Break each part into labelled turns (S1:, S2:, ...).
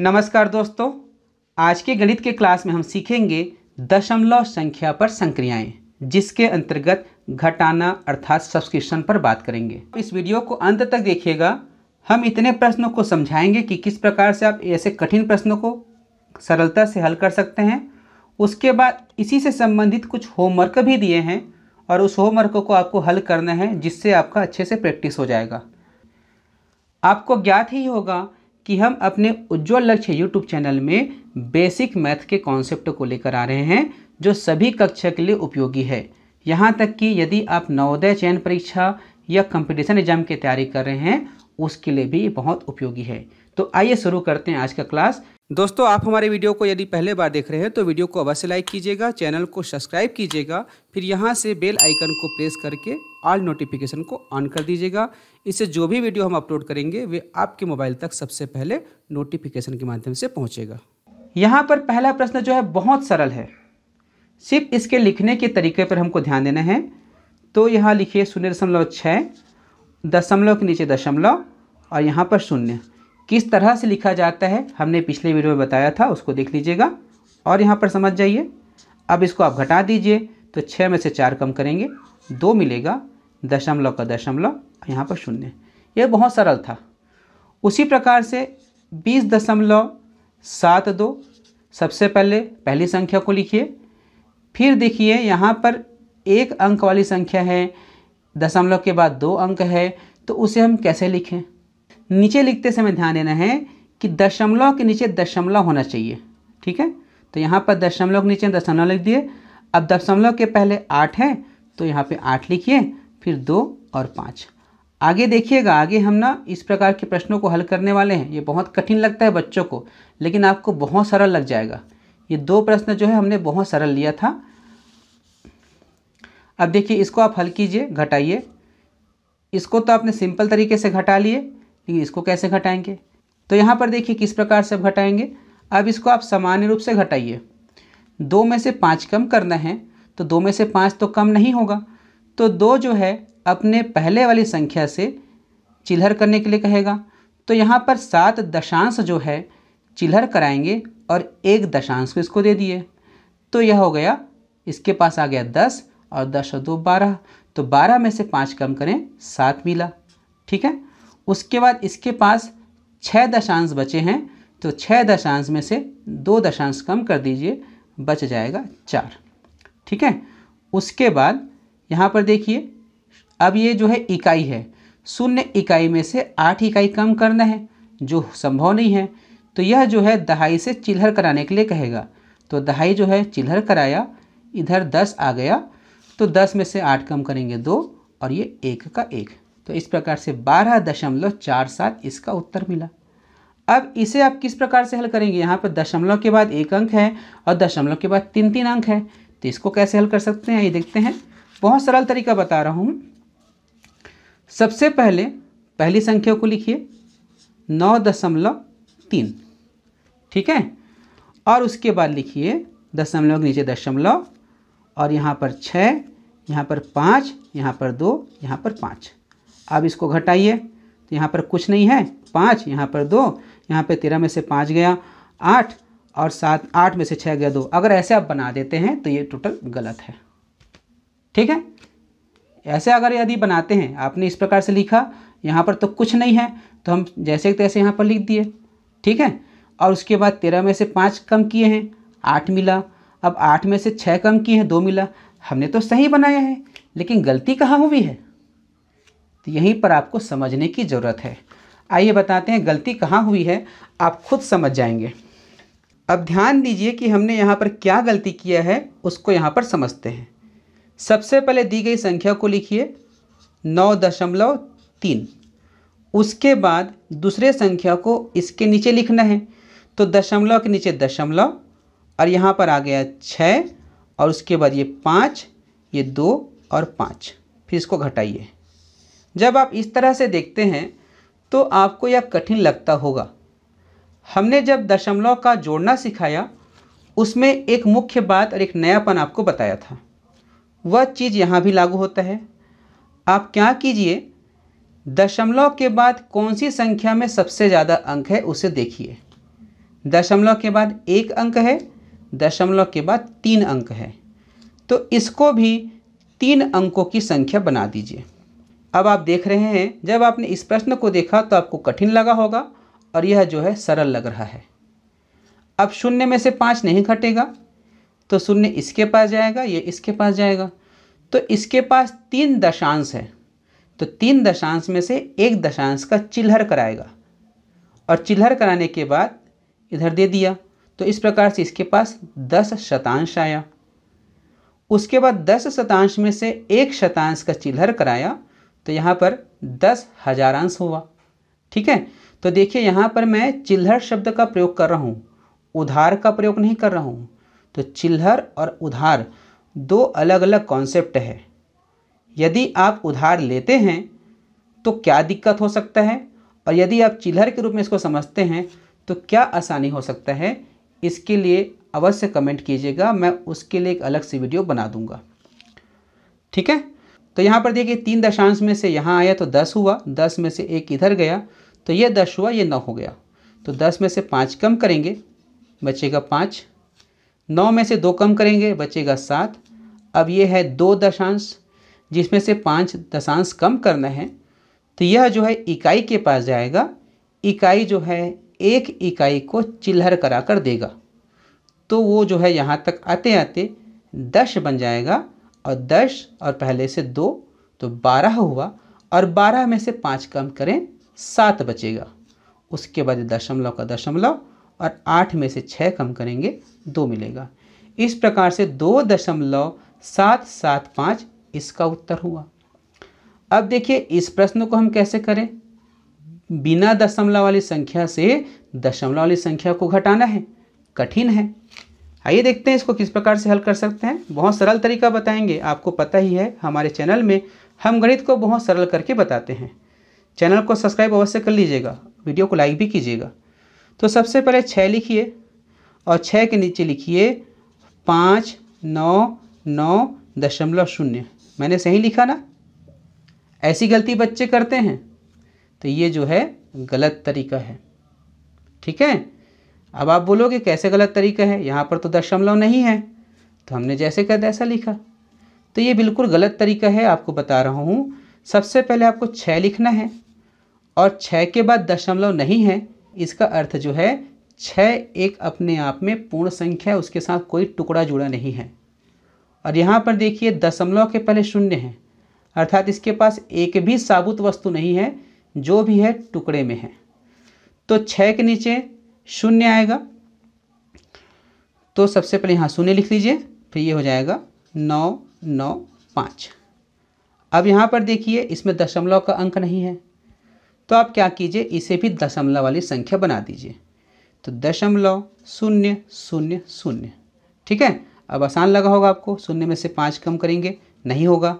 S1: नमस्कार दोस्तों आज के गणित के क्लास में हम सीखेंगे दशमलव संख्या पर संक्रियाएं जिसके अंतर्गत घटाना अर्थात सब्सक्रिप्शन पर बात करेंगे तो इस वीडियो को अंत तक देखिएगा हम इतने प्रश्नों को समझाएंगे कि किस प्रकार से आप ऐसे कठिन प्रश्नों को सरलता से हल कर सकते हैं उसके बाद इसी से संबंधित कुछ होमवर्क भी दिए हैं और उस होमवर्क को आपको हल करना है जिससे आपका अच्छे से प्रैक्टिस हो जाएगा आपको ज्ञात ही होगा कि हम अपने उज्जवल लक्ष्य यूट्यूब चैनल में बेसिक मैथ के कॉन्सेप्ट को लेकर आ रहे हैं जो सभी कक्षा के लिए उपयोगी है यहाँ तक कि यदि आप नवोदय चयन परीक्षा या कंपटीशन एग्जाम की तैयारी कर रहे हैं उसके लिए भी बहुत उपयोगी है तो आइए शुरू करते हैं आज का क्लास दोस्तों आप हमारे वीडियो को यदि पहले बार देख रहे हैं तो वीडियो को अवश्य लाइक कीजिएगा चैनल को सब्सक्राइब कीजिएगा फिर यहाँ से बेल आइकन को प्रेस करके ऑल नोटिफिकेशन को ऑन कर दीजिएगा इससे जो भी वीडियो हम अपलोड करेंगे वे आपके मोबाइल तक सबसे पहले नोटिफिकेशन के माध्यम से पहुँचेगा यहाँ पर पहला प्रश्न जो है बहुत सरल है सिर्फ इसके लिखने के तरीके पर हमको ध्यान देना है तो यहाँ लिखिए शून्य दशमलव छः दशमलव के नीचे दशमलव और यहाँ पर शून्य किस तरह से लिखा जाता है हमने पिछले वीडियो में बताया था उसको देख लीजिएगा और यहाँ पर समझ जाइए अब इसको आप घटा दीजिए तो छः में से चार कम करेंगे दो मिलेगा दशमलव का दशमलव यहाँ पर शून्य यह बहुत सरल था उसी प्रकार से बीस दशमलव सात दो सबसे पहले पहली संख्या को लिखिए फिर देखिए यहाँ पर एक अंक वाली संख्या है दशमलव के बाद दो अंक है तो उसे हम कैसे लिखें नीचे लिखते समय ध्यान देना है कि दशमलव के नीचे दशमलव होना चाहिए ठीक है तो यहाँ पर दशमलव के नीचे दशमलव लिख दिए अब दशमलव के पहले आठ है तो यहाँ पे आठ लिखिए फिर दो और पाँच आगे देखिएगा आगे हम ना इस प्रकार के प्रश्नों को हल करने वाले हैं ये बहुत कठिन लगता है बच्चों को लेकिन आपको बहुत सरल लग जाएगा ये दो प्रश्न जो है हमने बहुत सरल लिया था अब देखिए इसको आप हल कीजिए घटाइए इसको तो आपने सिंपल तरीके से घटा लिए ठीक है इसको कैसे घटाएंगे तो यहाँ पर देखिए किस प्रकार से घटाएंगे अब इसको आप सामान्य रूप से घटाइए दो में से पाँच कम करना है तो दो में से पाँच तो कम नहीं होगा तो दो जो है अपने पहले वाली संख्या से चिल्हर करने के लिए कहेगा तो यहाँ पर सात दशांश जो है चिल्हर कराएंगे और एक दशांश को इसको दे दिए तो यह हो गया इसके पास आ गया दस और दस और दो बारह तो बारह में से पाँच कम करें सात मिला ठीक है उसके बाद इसके पास छः दशांश बचे हैं तो छः दशांश में से दो दशांश कम कर दीजिए बच जाएगा चार ठीक है उसके बाद यहाँ पर देखिए अब ये जो है इकाई है शून्य इकाई में से आठ इकाई कम करना है जो संभव नहीं है तो यह जो है दहाई से चिल्हर कराने के लिए कहेगा तो दहाई जो है चिल्हर कराया इधर दस आ गया तो दस में से आठ कम करेंगे दो और ये एक का एक तो इस प्रकार से बारह दशमलव चार सात इसका उत्तर मिला अब इसे आप किस प्रकार से हल करेंगे यहाँ पर दशमलव के बाद एक अंक है और दशमलव के बाद तीन तीन अंक है तो इसको कैसे हल कर सकते हैं ये देखते हैं बहुत सरल तरीका बता रहा हूँ सबसे पहले पहली संख्या को लिखिए नौ दशमलव तीन ठीक है और उसके बाद लिखिए दशमलव के नीचे दशमलव और यहाँ पर छः यहाँ पर पाँच यहाँ पर दो यहाँ पर पाँच अब इसको घटाइए तो यहाँ पर कुछ नहीं है पाँच यहाँ पर दो यहाँ पर तेरह में से पाँच गया आठ और सात आठ में से छः गया दो अगर ऐसे आप बना देते हैं तो ये टोटल गलत है ठीक है ऐसे अगर यदि बनाते हैं आपने इस प्रकार से लिखा यहाँ पर तो कुछ नहीं है तो हम जैसे तैसे यहाँ पर लिख दिए ठीक है और उसके बाद तेरह में से पाँच कम किए हैं आठ मिला अब आठ में से छः कम किए हैं दो मिला हमने तो सही बनाया है लेकिन गलती कहाँ हुई है तो यहीं पर आपको समझने की ज़रूरत है आइए बताते हैं गलती कहाँ हुई है आप खुद समझ जाएंगे अब ध्यान दीजिए कि हमने यहाँ पर क्या गलती किया है उसको यहाँ पर समझते हैं सबसे पहले दी गई संख्या को लिखिए नौ दशमलव तीन उसके बाद दूसरे संख्या को इसके नीचे लिखना है तो दशमलव के नीचे दशमलव और यहाँ पर आ गया छः और उसके बाद ये पाँच ये दो और पाँच फिर इसको घटाइए जब आप इस तरह से देखते हैं तो आपको यह कठिन लगता होगा हमने जब दशमलव का जोड़ना सिखाया उसमें एक मुख्य बात और एक नयापन आपको बताया था वह चीज़ यहाँ भी लागू होता है आप क्या कीजिए दशमलव के बाद कौन सी संख्या में सबसे ज़्यादा अंक है उसे देखिए दशमलव के बाद एक अंक है दशमलव के बाद तीन अंक है तो इसको भी तीन अंकों की संख्या बना दीजिए अब आप देख रहे हैं जब आपने इस प्रश्न को देखा तो आपको कठिन लगा होगा और यह जो है सरल लग रहा है अब शून्य में से पाँच नहीं घटेगा तो शून्य इसके पास जाएगा ये इसके पास जाएगा तो इसके पास तीन दशांश है तो तीन दशांश में से एक दशांश का चिल्हर कराएगा और चिल्हर कराने के बाद इधर दे दिया तो इस प्रकार से इसके पास दस शतांश आया उसके बाद दस शतांश में से एक शतांश का चिल्हर कराया तो यहाँ पर दस हजारांश हुआ ठीक है तो देखिए यहाँ पर मैं चिल्हर शब्द का प्रयोग कर रहा हूँ उधार का प्रयोग नहीं कर रहा हूँ तो चिल्हर और उधार दो अलग अलग कॉन्सेप्ट है यदि आप उधार लेते हैं तो क्या दिक्कत हो सकता है और यदि आप चिल्हर के रूप में इसको समझते हैं तो क्या आसानी हो सकता है इसके लिए अवश्य कमेंट कीजिएगा मैं उसके लिए एक अलग से वीडियो बना दूंगा ठीक है तो यहाँ पर देखिए तीन दशांश में से यहाँ आया तो दस हुआ दस में से एक इधर गया तो ये दस हुआ ये नौ हो गया तो दस में से पाँच कम करेंगे बचेगा पाँच नौ में से दो कम करेंगे बचेगा सात अब ये है दो दशांश जिसमें से पाँच दशांश कम करना है तो यह जो है इकाई के पास जाएगा इकाई जो है एक इकाई को चिल्हर करा कर देगा तो वो जो है यहाँ तक आते आते दस बन जाएगा और दस और पहले से दो तो बारह हुआ और बारह में से पाँच कम करें सात बचेगा उसके बाद दशमलव का दशमलव और आठ में से छः कम करेंगे दो मिलेगा इस प्रकार से दो दशमलव सात सात पाँच इसका उत्तर हुआ अब देखिए इस प्रश्न को हम कैसे करें बिना दशमलव वाली संख्या से दशमलव वाली संख्या को घटाना है कठिन है आइए देखते हैं इसको किस प्रकार से हल कर सकते हैं बहुत सरल तरीका बताएंगे आपको पता ही है हमारे चैनल में हम गणित को बहुत सरल करके बताते हैं चैनल को सब्सक्राइब अवश्य कर लीजिएगा वीडियो को लाइक भी कीजिएगा तो सबसे पहले छः लिखिए और छः के नीचे लिखिए पाँच नौ नौ दशमलव शून्य मैंने सही लिखा ना ऐसी गलती बच्चे करते हैं तो ये जो है गलत तरीका है ठीक है अब आप बोलोगे कैसे गलत तरीका है यहाँ पर तो दशमलव नहीं है तो हमने जैसे कहा ऐसा लिखा तो ये बिल्कुल गलत तरीका है आपको बता रहा हूँ सबसे पहले आपको छः लिखना है और छः के बाद दशमलव नहीं है इसका अर्थ जो है छः एक अपने आप में पूर्ण संख्या है उसके साथ कोई टुकड़ा जुड़ा नहीं है और यहाँ पर देखिए दशमलव के पहले शून्य है अर्थात इसके पास एक भी साबुत वस्तु नहीं है जो भी है टुकड़े में है तो छः के नीचे शून्य आएगा तो सबसे पहले यहाँ शून्य लिख लीजिए फिर ये हो जाएगा नौ नौ पाँच अब यहाँ पर देखिए इसमें दशमलव का अंक नहीं है तो आप क्या कीजिए इसे भी दशमलव वाली संख्या बना दीजिए तो दशमलव शून्य शून्य शून्य ठीक है अब आसान लगा होगा आपको शून्य में से पाँच कम करेंगे नहीं होगा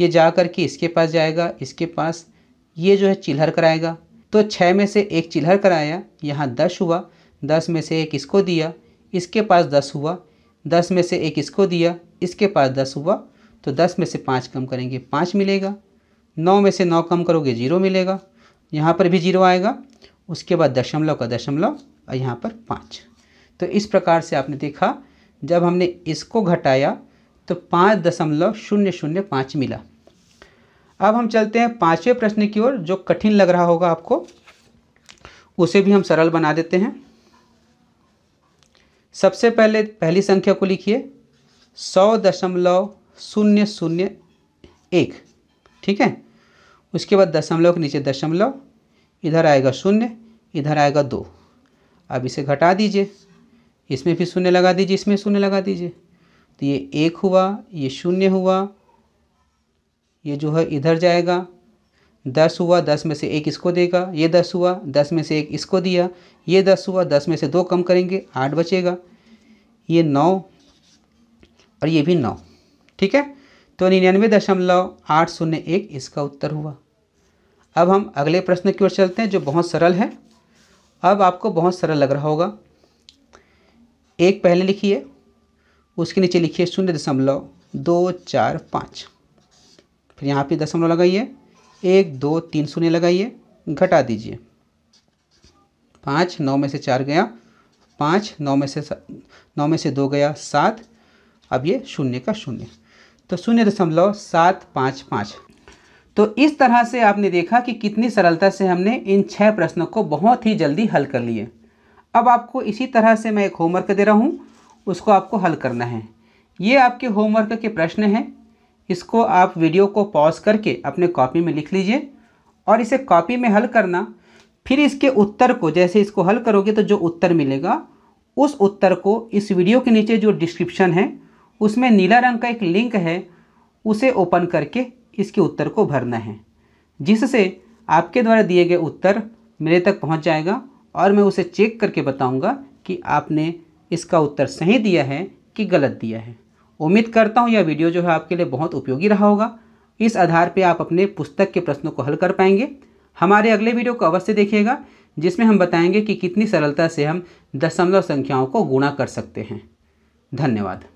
S1: ये जा करके इसके पास जाएगा इसके पास ये जो है चिल्हर कराएगा तो छः में से एक चिल्हर कराया यहाँ दस हुआ दस में से एक इसको दिया इसके पास दस हुआ दस में से एक इसको दिया इसके पास दस हुआ तो दस में से पाँच कम करेंगे पाँच मिलेगा नौ में से नौ कम करोगे जीरो मिलेगा यहाँ पर भी जीरो आएगा उसके बाद दशमलव का दशमलव और यहाँ पर पाँच तो इस प्रकार से आपने देखा जब हमने इसको घटाया तो पाँच दशमलव शून्य शून्य पाँच मिला अब हम चलते हैं पांचवें प्रश्न की ओर जो कठिन लग रहा होगा आपको उसे भी हम सरल बना देते हैं सबसे पहले पहली संख्या को लिखिए सौ दशमलव शून्य शून्य एक ठीक है उसके बाद दशमलव के नीचे दशमलव इधर आएगा शून्य इधर आएगा दो अब इसे घटा दीजिए इसमें भी शून्य लगा दीजिए इसमें शून्य लगा दीजिए तो ये एक हुआ ये शून्य हुआ ये जो है इधर जाएगा दस हुआ दस में से एक इसको देगा ये दस हुआ दस में से एक इसको दिया ये दस हुआ दस में से दो कम करेंगे आठ बचेगा ये नौ और ये भी नौ ठीक है तो निन्यानवे दशमलव आठ शून्य एक इसका उत्तर हुआ अब हम अगले प्रश्न की ओर चलते हैं जो बहुत सरल है अब आपको बहुत सरल लग रहा होगा एक पहले लिखिए उसके नीचे लिखिए शून्य दशमलव दो चार पाँच फिर यहाँ पे दशमलव लगाइए एक दो तीन शून्य लगाइए घटा दीजिए पाँच नौ में से चार गया पाँच नौ में से नौ में से दो गया सात अब ये शून्य का शून्य तो शून्य दशमलव सात पाँच पाँच तो इस तरह से आपने देखा कि कितनी सरलता से हमने इन छः प्रश्नों को बहुत ही जल्दी हल कर लिए अब आपको इसी तरह से मैं एक होमवर्क दे रहा हूँ उसको आपको हल करना है ये आपके होमवर्क के प्रश्न हैं इसको आप वीडियो को पॉज करके अपने कॉपी में लिख लीजिए और इसे कॉपी में हल करना फिर इसके उत्तर को जैसे इसको हल करोगे तो जो उत्तर मिलेगा उस उत्तर को इस वीडियो के नीचे जो डिस्क्रिप्शन है उसमें नीला रंग का एक लिंक है उसे ओपन करके इसके उत्तर को भरना है जिससे आपके द्वारा दिए गए उत्तर मेरे तक पहुंच जाएगा और मैं उसे चेक करके बताऊंगा कि आपने इसका उत्तर सही दिया है कि गलत दिया है उम्मीद करता हूँ यह वीडियो जो है आपके लिए बहुत उपयोगी रहा होगा इस आधार पर आप अपने पुस्तक के प्रश्नों को हल कर पाएंगे हमारे अगले वीडियो को अवश्य देखिएगा जिसमें हम बताएंगे कि कितनी सरलता से हम दशमलव संख्याओं को गुणा कर सकते हैं धन्यवाद